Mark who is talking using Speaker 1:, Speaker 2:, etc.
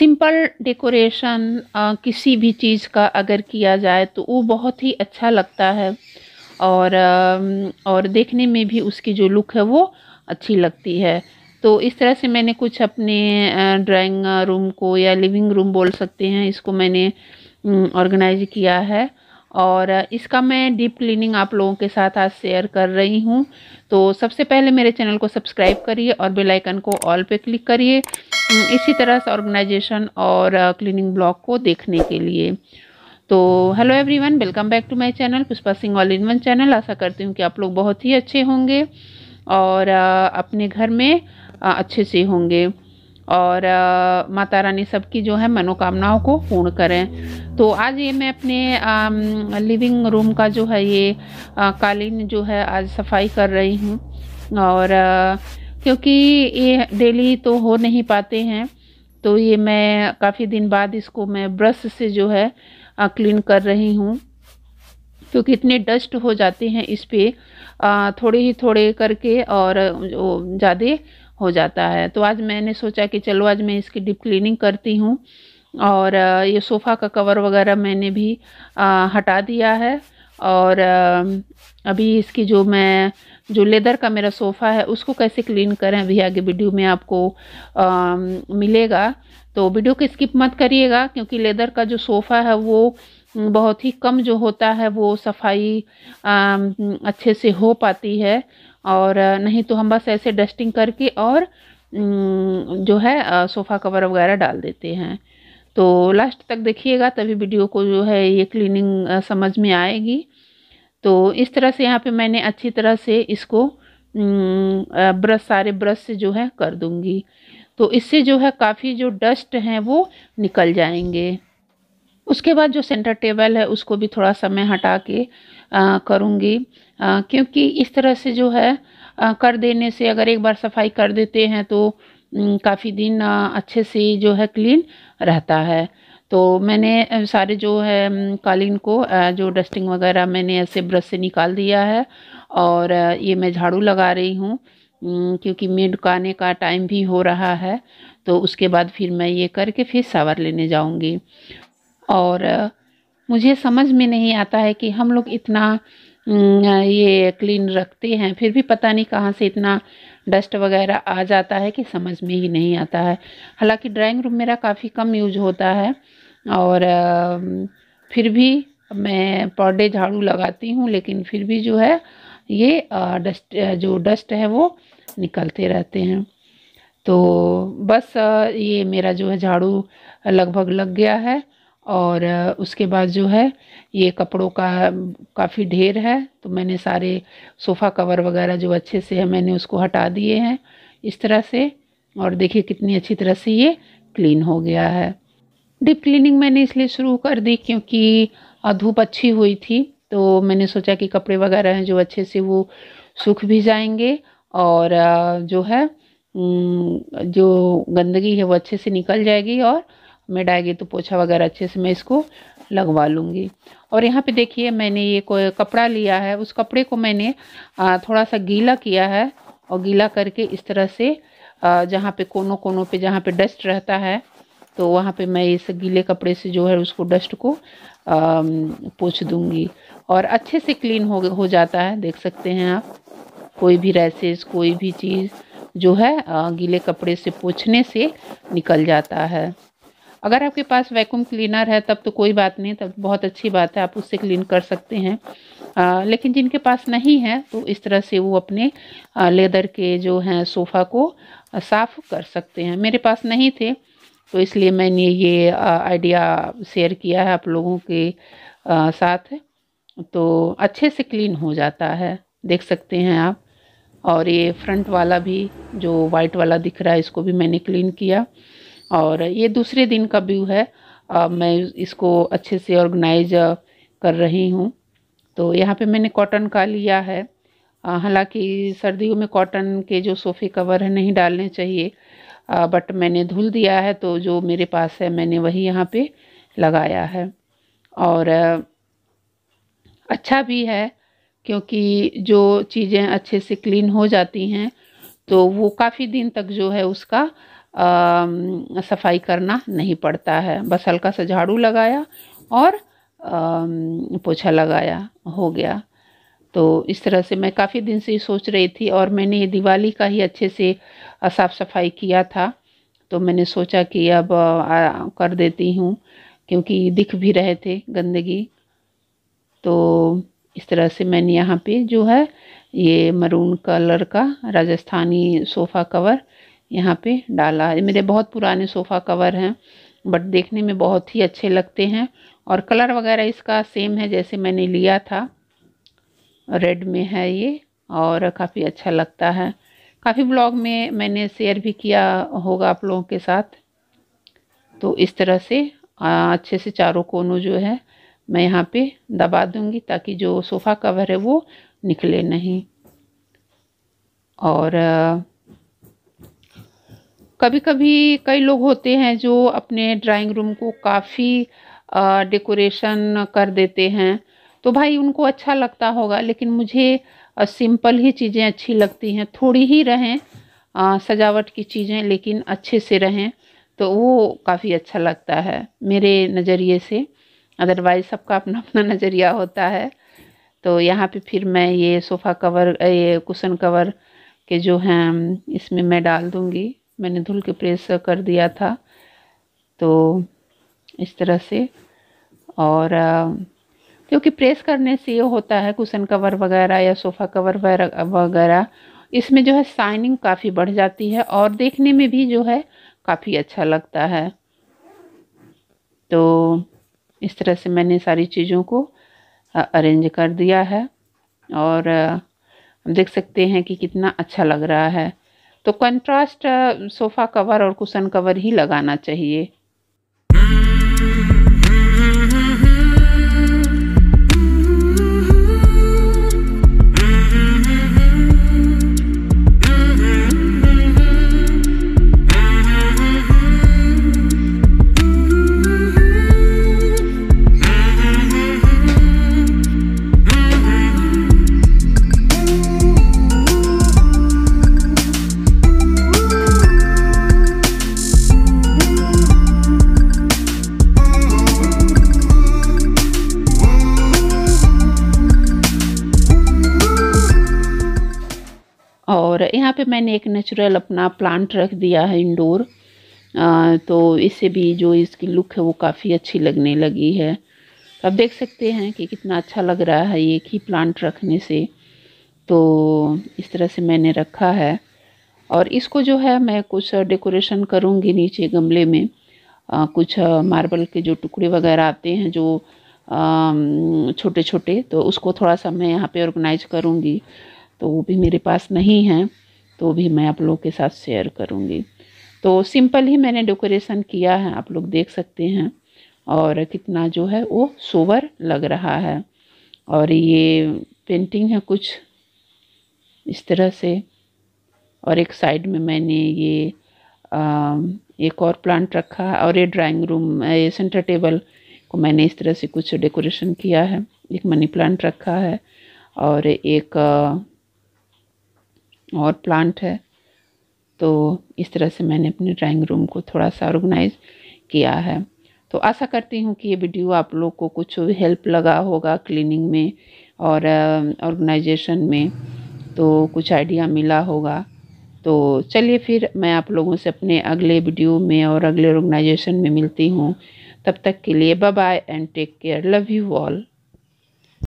Speaker 1: simple decoration किसी भी चीज़ का अगर किया जाए तो वो बहुत ही अच्छा लगता है और और देखने में भी उसकी जो लुक है वो अच्छी लगती है तो इस तरह से मैंने कुछ अपने ड्राइंग रूम को या लिविंग रूम बोल सकते हैं इसको मैंने ऑर्गेनाइज किया है और इसका मैं डीप क्लीनिंग आप लोगों के साथ आज शेयर कर रही हूँ तो सबसे पहले मेरे चैनल को सब्सक्राइब करिए और बेल आइकन को ऑल पे क्लिक करिए इसी तरह से ऑर्गेनाइजेशन और क्लीनिंग ब्लॉग को देखने के लिए तो hello everyone welcome back to my channel Pushpa Singh all in one channel आशा करती हूँ कि आप लोग बहुत ही अच्छे होंगे और अपने घर में अच्छे से होंगे और माता रानी सबकी जो है मनोकामनाओं को पूर्ण करें तो आज ये मैं अपने आ, लिविंग रूम का जो है ये आ, कालीन जो है आज सफाई कर रही हूँ और आ, क्योंकि ये डेली तो हो नहीं पाते हैं तो ये मैं काफ़ी दिन बाद इसको मैं ब्रश से जो है आ, क्लीन कर रही हूँ क्योंकि इतने डस्ट हो जाते हैं इस पर थोड़े ही थोड़े करके और ज़्यादा हो जाता है तो आज मैंने सोचा कि चलो आज मैं इसकी डिप क्लीनिंग करती हूँ और ये सोफ़ा का कवर वगैरह मैंने भी आ, हटा दिया है और आ, अभी इसकी जो मैं जो लेदर का मेरा सोफ़ा है उसको कैसे क्लीन करें अभी आगे वीडियो में आपको आ, मिलेगा तो वीडियो को स्किप मत करिएगा क्योंकि लेदर का जो सोफ़ा है वो बहुत ही कम जो होता है वो सफाई आ, अच्छे से हो पाती है और नहीं तो हम बस ऐसे डस्टिंग करके और जो है सोफ़ा कवर वगैरह डाल देते हैं तो लास्ट तक देखिएगा तभी वीडियो को जो है ये क्लीनिंग समझ में आएगी तो इस तरह से यहाँ पे मैंने अच्छी तरह से इसको ब्रश सारे ब्रश से जो है कर दूँगी तो इससे जो है काफ़ी जो डस्ट हैं वो निकल जाएंगे उसके बाद जो सेंटर टेबल है उसको भी थोड़ा सा मैं हटा के करूँगी क्योंकि इस तरह से जो है आ, कर देने से अगर एक बार सफाई कर देते हैं तो काफ़ी दिन आ, अच्छे से जो है क्लीन रहता है तो मैंने सारे जो है कालीन को जो डस्टिंग वगैरह मैंने ऐसे ब्रश से निकाल दिया है और ये मैं झाड़ू लगा रही हूँ क्योंकि मेड का का टाइम भी हो रहा है तो उसके बाद फिर मैं ये करके फिर सावर लेने जाऊंगी और मुझे समझ में नहीं आता है कि हम लोग इतना ये क्लीन रखते हैं फिर भी पता नहीं कहाँ से इतना डस्ट वगैरह आ जाता है कि समझ में ही नहीं आता है हालांकि ड्राइंग रूम मेरा काफ़ी कम यूज होता है और फिर भी मैं पर डे झाड़ू लगाती हूँ लेकिन फिर भी जो है ये डस्ट जो डस्ट है वो निकलते रहते हैं तो बस ये मेरा जो है झाड़ू लगभग लग गया है और उसके बाद जो है ये कपड़ों का काफ़ी ढेर है तो मैंने सारे सोफ़ा कवर वगैरह जो अच्छे से है मैंने उसको हटा दिए हैं इस तरह से और देखिए कितनी अच्छी तरह से ये क्लीन हो गया है डिप क्लीनिंग मैंने इसलिए शुरू कर दी क्योंकि धूप अच्छी हुई थी तो मैंने सोचा कि कपड़े वगैरह हैं जो अच्छे से वो सूख भी जाएंगे और जो है जो गंदगी है वो अच्छे से निकल जाएगी और मेड आएगी तो पोछा वगैरह अच्छे से मैं इसको लगवा लूँगी और यहाँ पे देखिए मैंने ये कोई कपड़ा लिया है उस कपड़े को मैंने थोड़ा सा गीला किया है और गीला करके इस तरह से जहाँ पे कोनों कोनों पे जहाँ पे डस्ट रहता है तो वहाँ पे मैं इस गीले कपड़े से जो है उसको डस्ट को पोछ दूँगी और अच्छे से क्लीन हो हो जाता है देख सकते हैं आप कोई भी रैसेस कोई भी चीज़ जो है गीले कपड़े से पोछने से निकल जाता है अगर आपके पास वैक्यूम क्लीनर है तब तो कोई बात नहीं तब बहुत अच्छी बात है आप उससे क्लीन कर सकते हैं आ, लेकिन जिनके पास नहीं है तो इस तरह से वो अपने आ, लेदर के जो हैं सोफ़ा को साफ़ कर सकते हैं मेरे पास नहीं थे तो इसलिए मैंने ये आइडिया शेयर किया है आप लोगों के आ, साथ तो अच्छे से क्लीन हो जाता है देख सकते हैं आप और ये फ्रंट वाला भी जो वाइट वाला दिख रहा है इसको भी मैंने क्लीन किया और ये दूसरे दिन का व्यू है आ, मैं इसको अच्छे से ऑर्गेनाइज कर रही हूँ तो यहाँ पे मैंने कॉटन का लिया है हालांकि सर्दियों में कॉटन के जो सोफ़े कवर है नहीं डालने चाहिए आ, बट मैंने धुल दिया है तो जो मेरे पास है मैंने वही यहाँ पे लगाया है और अच्छा भी है क्योंकि जो चीज़ें अच्छे से क्लीन हो जाती हैं तो वो काफ़ी दिन तक जो है उसका आ, सफाई करना नहीं पड़ता है बस हल्का सा झाड़ू लगाया और पोछा लगाया हो गया तो इस तरह से मैं काफ़ी दिन से सोच रही थी और मैंने ये दिवाली का ही अच्छे से साफ़ सफाई किया था तो मैंने सोचा कि अब आ, कर देती हूँ क्योंकि दिख भी रहे थे गंदगी तो इस तरह से मैंने यहाँ पे जो है ये मरून कलर का राजस्थानी सोफ़ा कवर यहाँ पे डाला है मेरे बहुत पुराने सोफ़ा कवर हैं बट देखने में बहुत ही अच्छे लगते हैं और कलर वगैरह इसका सेम है जैसे मैंने लिया था रेड में है ये और काफ़ी अच्छा लगता है काफ़ी ब्लॉग में मैंने शेयर भी किया होगा आप लोगों के साथ तो इस तरह से अच्छे से चारों कोनों जो है मैं यहाँ पे दबा दूँगी ताकि जो सोफ़ा कवर है वो निकले नहीं और कभी कभी कई लोग होते हैं जो अपने ड्राइंग रूम को काफ़ी डेकोरेशन कर देते हैं तो भाई उनको अच्छा लगता होगा लेकिन मुझे सिंपल ही चीज़ें अच्छी लगती हैं थोड़ी ही रहें आ, सजावट की चीज़ें लेकिन अच्छे से रहें तो वो काफ़ी अच्छा लगता है मेरे नज़रिए से अदरवाइज़ सबका अपना अपना नज़रिया होता है तो यहाँ पे फिर मैं ये सोफ़ा कवर ये कुशन कवर के जो हैं इसमें मैं डाल दूँगी मैंने धुल के प्रेस कर दिया था तो इस तरह से और क्योंकि प्रेस करने से ये होता है कुशन कवर वगैरह या सोफ़ा कवर वगैरह इसमें जो है साइनिंग काफ़ी बढ़ जाती है और देखने में भी जो है काफ़ी अच्छा लगता है तो इस तरह से मैंने सारी चीज़ों को अरेंज कर दिया है और देख सकते हैं कि कितना अच्छा लग रहा है तो कंट्रास्ट सोफ़ा कवर और कुशन कवर ही लगाना चाहिए यहाँ पे मैंने एक नेचुरल अपना प्लांट रख दिया है इंडोर आ, तो इससे भी जो इसकी लुक है वो काफ़ी अच्छी लगने लगी है आप देख सकते हैं कि कितना अच्छा लग रहा है एक ही प्लांट रखने से तो इस तरह से मैंने रखा है और इसको जो है मैं कुछ डेकोरेशन करूँगी नीचे गमले में आ, कुछ मार्बल के जो टुकड़े वगैरह आते हैं जो छोटे छोटे तो उसको थोड़ा सा मैं यहाँ पे ऑर्गेनाइज करूँगी तो वो भी मेरे पास नहीं है तो भी मैं आप लोग के साथ शेयर करूँगी तो सिंपल ही मैंने डेकोरेशन किया है आप लोग देख सकते हैं और कितना जो है वो सोवर लग रहा है और ये पेंटिंग है कुछ इस तरह से और एक साइड में मैंने ये आ, एक और प्लांट रखा है और ये ड्राइंग रूम ये सेंटर टेबल को मैंने इस तरह से कुछ डेकोरेशन किया है एक मनी प्लांट रखा है और एक और प्लांट है तो इस तरह से मैंने अपने ड्राइंग रूम को थोड़ा सा ऑर्गेनाइज किया है तो आशा करती हूँ कि ये वीडियो आप लोग को कुछ हेल्प लगा होगा क्लीनिंग में और ऑर्गेनाइजेशन में तो कुछ आइडिया मिला होगा तो चलिए फिर मैं आप लोगों से अपने अगले वीडियो में और अगले ऑर्गेनाइजेशन में मिलती हूँ तब तक के लिए bye bye and take care love you all